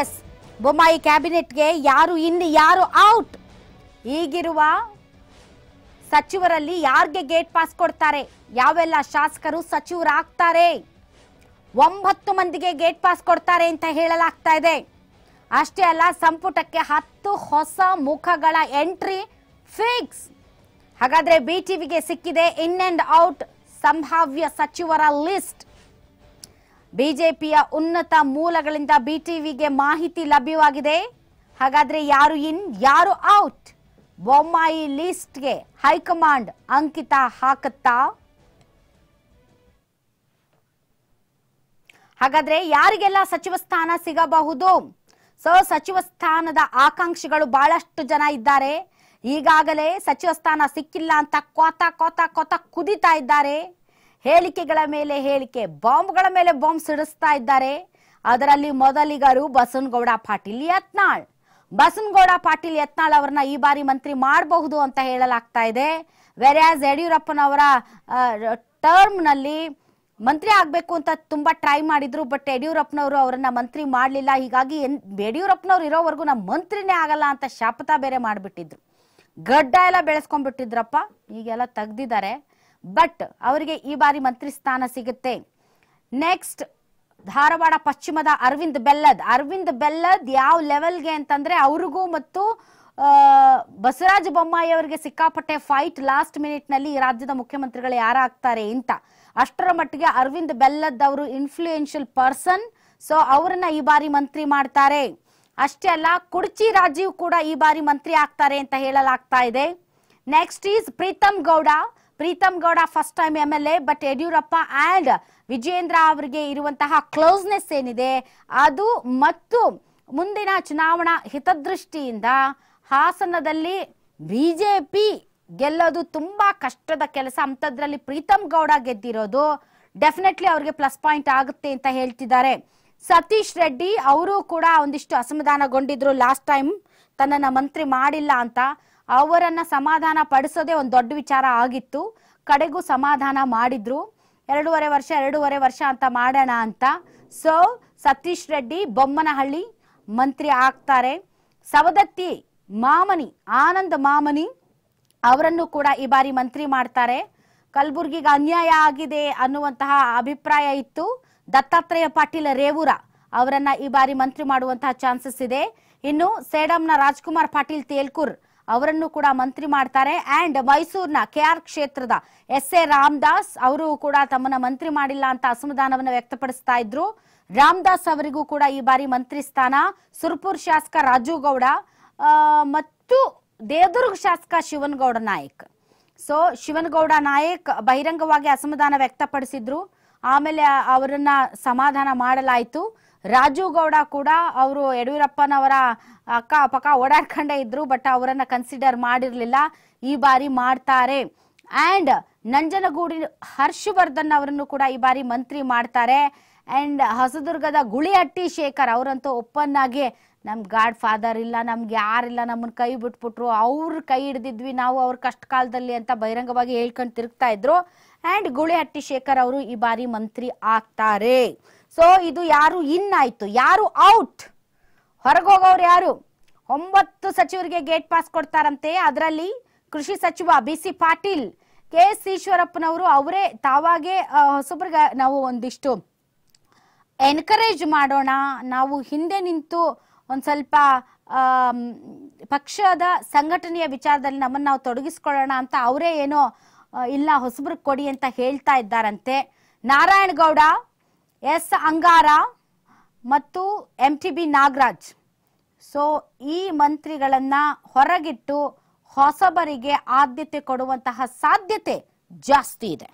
S Bommai ಕ್ಯಾಬಿನೆಟ್ಗೆ ಯಾರು in ಯಾರು out ಈಗಿರುವ ಸಚಿವರಲ್ಲಿ ಯಾರಿಗೆ ಗೇಟ್ ಪಾಸ್ ಕೊಡ್ತಾರೆ ಯಾವೆಲ್ಲ ಶಾಸಕರು ಸಚಿವರಾಗ್ತಾರೆ ಒಂಬತ್ತು ಮಂದಿಗೆ ಗೇಟ್ ಪಾಸ್ ಕೊಡ್ತಾರೆ ಅಂತ ಹೇಳಲಾಗ್ತಾ ಇದೆ ಅಷ್ಟೇ ಅಲ್ಲ ಸಂಪುಟಕ್ಕೆ ಹತ್ತು ಹೊಸ ಮುಖಗಳ ಎಂಟ್ರಿ ಫಿಕ್ಸ್ ಹಾಗಾದ್ರೆ ಬಿ ಸಿಕ್ಕಿದೆ ಇನ್ ಅಂಡ್ ಔಟ್ ಸಂಭಾವ್ಯ ಸಚಿವರ ಲಿಸ್ಟ್ ಬಿಜೆಪಿಯ ಉನ್ನತ ಮೂಲಗಳಿಂದ ಬಿಟಿವಿಗೆ ಮಾಹಿತಿ ಲಭ್ಯವಾಗಿದೆ ಹಾಗಾದ್ರೆ ಯಾರು ಇನ್ ಯಾರು ಔಟ್ ಬೊಮ್ಮಾಯಿ ಲಿಸ್ಟ್ಗೆ ಹೈಕಮಾಂಡ್ ಅಂಕಿತ ಹಾಕುತ್ತಾ ಹಾಗಾದ್ರೆ ಯಾರಿಗೆಲ್ಲ ಸಚಿವ ಸ್ಥಾನ ಸಿಗಬಹುದು ಸೊ ಸಚಿವ ಸ್ಥಾನದ ಆಕಾಂಕ್ಷಿಗಳು ಬಹಳಷ್ಟು ಜನ ಇದ್ದಾರೆ ಈಗಾಗಲೇ ಸಚಿವ ಸ್ಥಾನ ಸಿಕ್ಕಿಲ್ಲ ಅಂತ ಕೋತ ಕೋತ ಕೋತ ಕುದಿತಾ ಇದ್ದಾರೆ ಹೇಳಿಕೆಗಳ ಮೇಲೆ ಹೇಳಿಕೆ ಬಾಂಬ್ಗಳ ಮೇಲೆ ಬಾಂಬ್ ಸಿಡಿಸ್ತಾ ಇದ್ದಾರೆ ಅದರಲ್ಲಿ ಮೊದಲಿಗರು ಬಸನಗೌಡ ಪಾಟೀಲ್ ಯತ್ನಾಳ್ ಬಸನಗೌಡ ಪಾಟೀಲ್ ಯತ್ನಾಳ್ ಅವರನ್ನ ಈ ಬಾರಿ ಮಂತ್ರಿ ಮಾಡಬಹುದು ಅಂತ ಹೇಳಲಾಗ್ತಾ ಇದೆ ವೆರ್ಯಾಸ್ ಯಡಿಯೂರಪ್ಪನವರ ಟರ್ಮ್ನಲ್ಲಿ ಮಂತ್ರಿ ಆಗಬೇಕು ಅಂತ ತುಂಬ ಟ್ರೈ ಮಾಡಿದ್ರು ಬಟ್ ಯಡಿಯೂರಪ್ಪನವರು ಅವರನ್ನ ಮಂತ್ರಿ ಮಾಡಲಿಲ್ಲ ಹೀಗಾಗಿ ಎನ್ ಯಡಿಯೂರಪ್ಪನವ್ರು ಇರೋವರೆಗೂ ನಮ್ಮ ಮಂತ್ರಿನೇ ಆಗಲ್ಲ ಅಂತ ಶಾಪತ ಬೇರೆ ಮಾಡಿಬಿಟ್ಟಿದ್ರು ಗಡ್ಡ ಎಲ್ಲ ಬೆಳೆಸ್ಕೊಂಡ್ಬಿಟ್ಟಿದ್ರಪ್ಪ ಈಗೆಲ್ಲ ತೆಗ್ದಿದ್ದಾರೆ ಬಟ್ ಅವರಿಗೆ ಈ ಬಾರಿ ಮಂತ್ರಿ ಸ್ಥಾನ ಸಿಗುತ್ತೆ ನೆಕ್ಸ್ಟ್ ಧಾರವಾಡ ಪಶ್ಚಿಮದ ಅರವಿಂದ್ ಬೆಲ್ಲದ್ ಅರವಿಂದ್ ಬೆಲ್ಲದ್ ಯಾವ ಲೆವೆಲ್ಗೆ ಅಂತಂದ್ರೆ ಅವ್ರಿಗೂ ಮತ್ತು ಬಸವರಾಜ ಬೊಮ್ಮಾಯಿ ಅವರಿಗೆ ಸಿಕ್ಕಾಪಟ್ಟೆ ಫೈಟ್ ಲಾಸ್ಟ್ ಮಿನಿಟ್ ನಲ್ಲಿ ರಾಜ್ಯದ ಮುಖ್ಯಮಂತ್ರಿಗಳು ಯಾರಾಗ್ತಾರೆ ಅಂತ ಅಷ್ಟರ ಮಟ್ಟಿಗೆ ಅರವಿಂದ್ ಬೆಲ್ಲದ್ ಅವರು ಇನ್ಫ್ಲೂಯೆನ್ಷಿಯಲ್ ಪರ್ಸನ್ ಸೊ ಅವರನ್ನ ಈ ಬಾರಿ ಮಂತ್ರಿ ಮಾಡ್ತಾರೆ ಅಷ್ಟೇ ಅಲ್ಲ ಕುಡ್ಚಿ ರಾಜೀವ್ ಕೂಡ ಈ ಬಾರಿ ಮಂತ್ರಿ ಆಗ್ತಾರೆ ಅಂತ ಹೇಳಲಾಗ್ತಾ ಇದೆ next is Preetham Gowda Preetham Gowda first time M L A but Yediyurappa and Vijayendra ಅವರಿಗೆ ಇರುವಂತಹ ಕ್ಲೋಸ್ನೆಸ್ ಏನಿದೆ ಅದು ಮತ್ತು ಮುಂದಿನ ಚುನಾವಣಾ ಹಿತದೃಷ್ಟಿಯಿಂದ ಹಾಸನದಲ್ಲಿ ಬಿ ಜೆ ಪಿ ಗೆಲ್ಲೋದು ತುಂಬ ಕಷ್ಟದ ಕೆಲಸ ಅಂಥದ್ರಲ್ಲಿ ಪ್ರೀತಮ್ ಗೌಡ ಗೆದ್ದಿರೋದು ಡೆಫಿನೆಟ್ಲಿ ಅವ್ರಿಗೆ ಪ್ಲಸ್ ಪಾಯಿಂಟ್ ಆಗುತ್ತೆ ಅಂತ ಹೇಳ್ತಿದ್ದಾರೆ ಸತೀಶ್ ರೆಡ್ಡಿ ಅವರು ಕೂಡ ಒಂದಿಷ್ಟು ಅಸಮಾಧಾನಗೊಂಡಿದ್ರು ಲಾಸ್ಟ್ ಟೈಮ್ ತನ್ನನ್ನು ಮಂತ್ರಿ ಮಾಡಿಲ್ಲ ಅಂತ ಅವರನ್ನ ಸಮಾಧಾನ ಪಡಿಸೋದೇ ಒಂದು ದೊಡ್ಡ ವಿಚಾರ ಆಗಿತ್ತು ಕಡೆಗೂ ಸಮಾಧಾನ ಮಾಡಿದ್ರು ಎರಡೂವರೆ ವರ್ಷ ಎರಡೂವರೆ ವರ್ಷ ಅಂತ ಮಾಡೋಣ ಅಂತ ಸೊ ಸತೀಶ್ ರೆಡ್ಡಿ ಬೊಮ್ಮನಹಳ್ಳಿ ಮಂತ್ರಿ ಆಗ್ತಾರೆ ಸವದತ್ತಿ ಮಾಮನಿ ಆನಂದ್ ಮಾಮನಿ ಅವರನ್ನು ಕೂಡ ಈ ಬಾರಿ ಮಂತ್ರಿ ಮಾಡ್ತಾರೆ ಕಲಬುರ್ಗಿಗೆ ಅನ್ಯಾಯ ಆಗಿದೆ ಅನ್ನುವಂತಹ ಅಭಿಪ್ರಾಯ ಇತ್ತು ದತ್ತಾತ್ರೇಯ ಪಾಟೀಲ ರೇವೂರ ಅವರನ್ನ ಈ ಬಾರಿ ಮಂತ್ರಿ ಮಾಡುವಂತಹ ಚಾನ್ಸಸ್ ಇದೆ ಇನ್ನು ಸೇಡಂನ ರಾಜ್ಕುಮಾರ್ ಪಾಟೀಲ್ ತೇಲ್ಕುರ್ ಅವರನ್ನು ಕೂಡ ಮಂತ್ರಿ ಮಾಡ್ತಾರೆ ಅಂಡ್ ಮೈಸೂರಿನ ಕೆಆರ್ ಕ್ಷೇತ್ರದ ಎಸ್ ಎ ರಾಮದಾಸ್ ಅವರು ಕೂಡ ತಮ್ಮನ್ನ ಮಂತ್ರಿ ಮಾಡಿಲ್ಲ ಅಂತ ಅಸಮಾಧಾನವನ್ನು ವ್ಯಕ್ತಪಡಿಸ್ತಾ ಇದ್ರು ರಾಮದಾಸ್ ಅವರಿಗೂ ಕೂಡ ಈ ಬಾರಿ ಮಂತ್ರಿ ಸ್ಥಾನ ಸುರ್ಪುರ್ ಶಾಸಕ ರಾಜು ಗೌಡ ಮತ್ತು ದೇವದುರ್ಗ ಶಾಸಕ ಶಿವನಗೌಡ ನಾಯಕ್ ಸೊ ಶಿವನಗೌಡ ನಾಯಕ್ ಬಹಿರಂಗವಾಗಿ ಅಸಮಾಧಾನ ವ್ಯಕ್ತಪಡಿಸಿದ್ರು ಆಮೇಲೆ ಅವರನ್ನ ಸಮಾಧಾನ ಮಾಡಲಾಯಿತು ರಾಜೀವ್ ಗೌಡ ಕೂಡ ಅವರು ಯಡಿಯೂರಪ್ಪನವರ ಅಕ್ಕ ಪಕ್ಕ ಓಡಾಡ್ಕೊಂಡೇ ಇದ್ರು ಬಟ್ ಅವರನ್ನ ಕನ್ಸಿಡರ್ ಮಾಡಿರಲಿಲ್ಲ ಈ ಬಾರಿ ಮಾಡ್ತಾರೆ ಆ್ಯಂಡ್ ನಂಜನಗೂಡಿ ಹರ್ಷವರ್ಧನ್ ಅವರನ್ನು ಕೂಡ ಈ ಬಾರಿ ಮಂತ್ರಿ ಮಾಡ್ತಾರೆ ಆ್ಯಂಡ್ ಹೊಸದುರ್ಗದ ಗುಳಿಹಟ್ಟಿ ಶೇಖರ್ ಅವರಂತೂ ಒಪ್ಪನ್ನಾಗಿ ಆಗಿ ನಮ್ಮ ಗಾಡ್ ಫಾದರ್ ಇಲ್ಲ ನಮ್ಗೆ ಯಾರಿಲ್ಲ ನಮ್ಮನ್ನ ಕೈ ಬಿಟ್ಬಿಟ್ರು ಅವ್ರ ಕೈ ಹಿಡಿದಿದ್ವಿ ನಾವು ಅವ್ರ ಕಷ್ಟ ಕಾಲದಲ್ಲಿ ಅಂತ ಬಹಿರಂಗವಾಗಿ ಹೇಳ್ಕೊಂಡು ತಿರುಗ್ತಾ ಇದ್ರು ಆ್ಯಂಡ್ ಗುಳಿಹಟ್ಟಿ ಶೇಖರ್ ಅವರು ಈ ಬಾರಿ ಮಂತ್ರಿ ಆಗ್ತಾರೆ ಸೊ ಇದು ಯಾರು ಇನ್ ಆಯ್ತು ಯಾರು ಔಟ್ ಹೊರಗೆ ಯಾರು ಒಂಬತ್ತು ಸಚಿವರಿಗೆ ಗೇಟ್ ಪಾಸ್ ಕೊಡ್ತಾರಂತೆ ಅದರಲ್ಲಿ ಕೃಷಿ ಸಚಿವ B C Patil K S ಈಶ್ವರಪ್ಪನವರು ಅವರೇ ತಾವಾಗೆ ಹೊಸಬ್ರಿಗೆ ನಾವು ಒಂದಿಷ್ಟು ಎನ್ಕರೇಜ್ ಮಾಡೋಣ ನಾವು ಹಿಂದೆ ನಿಂತು ಒಂದು ಸ್ವಲ್ಪ ಪಕ್ಷದ ಸಂಘಟನೆಯ ವಿಚಾರದಲ್ಲಿ ನಮ್ಮನ್ನು ನಾವು ತೊಡಗಿಸ್ಕೊಳ್ಳೋಣ ಅಂತ ಅವರೇ ಏನೋ ಇಲ್ಲ ಹೊಸಬ್ರಿಗೆ ಕೊಡಿ ಅಂತ ಹೇಳ್ತಾ ಇದ್ದಾರಂತೆ ನಾರಾಯಣಗೌಡ ಎಸ್ ಅಂಗಾರ ಮತ್ತು M T B Nagaraj so ಈ ಮಂತ್ರಿಗಳನ್ನು ಹೊರಗಿಟ್ಟು ಹೊಸಬರಿಗೆ ಆದ್ಯತೆ ಕೊಡುವಂತಹ ಸಾಧ್ಯತೆ ಜಾಸ್ತಿ ಇದೆ